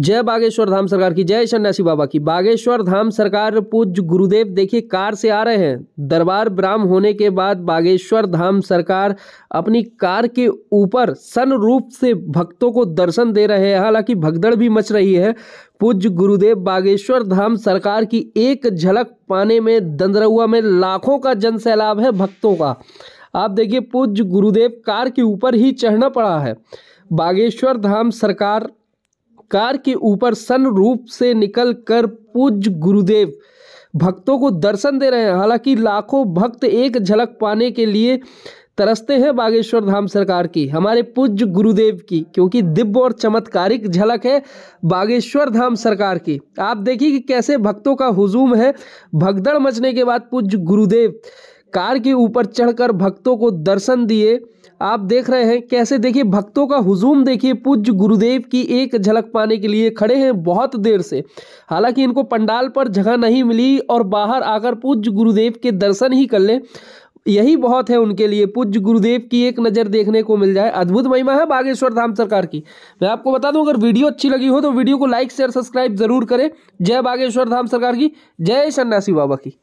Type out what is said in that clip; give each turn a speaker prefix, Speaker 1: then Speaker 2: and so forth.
Speaker 1: जय बागेश्वर धाम सरकार की जय सन्यासी बाबा की बागेश्वर धाम सरकार पूज्य गुरुदेव देखिए कार से आ रहे हैं दरबार ब्राह्म होने के बाद बागेश्वर धाम सरकार अपनी कार के ऊपर सन रूप से भक्तों को दर्शन दे रहे हैं हालांकि भगदड़ भी मच रही है पूज्य गुरुदेव बागेश्वर धाम सरकार की एक झलक पाने में दंदरुआ में लाखों का जन सैलाब है भक्तों का आप देखिए पूज्य गुरुदेव कार के ऊपर ही चढ़ना पड़ा है बागेश्वर धाम सरकार कार के ऊपर सन रूप से निकल कर पूज्य गुरुदेव भक्तों को दर्शन दे रहे हैं हालांकि लाखों भक्त एक झलक पाने के लिए तरसते हैं बागेश्वर धाम सरकार की हमारे पूज्य गुरुदेव की क्योंकि दिव्य और चमत्कारिक झलक है बागेश्वर धाम सरकार की आप देखिए कि कैसे भक्तों का हुजूम है भगदड़ मचने के बाद पूज्य गुरुदेव कार के ऊपर चढ़कर भक्तों को दर्शन दिए आप देख रहे हैं कैसे देखिए भक्तों का हुजूम देखिए पूज्य गुरुदेव की एक झलक पाने के लिए खड़े हैं बहुत देर से हालांकि इनको पंडाल पर जगह नहीं मिली और बाहर आकर पूज्य गुरुदेव के दर्शन ही कर लें यही बहुत है उनके लिए पूज्य गुरुदेव की एक नज़र देखने को मिल जाए अद्भुत महिमा है बागेश्वर धाम सरकार की मैं आपको बता दूं अगर वीडियो अच्छी लगी हो तो वीडियो को लाइक शेयर सब्सक्राइब जरूर करें जय बागेश्वर धाम सरकार की जय सन्यासी बाबा की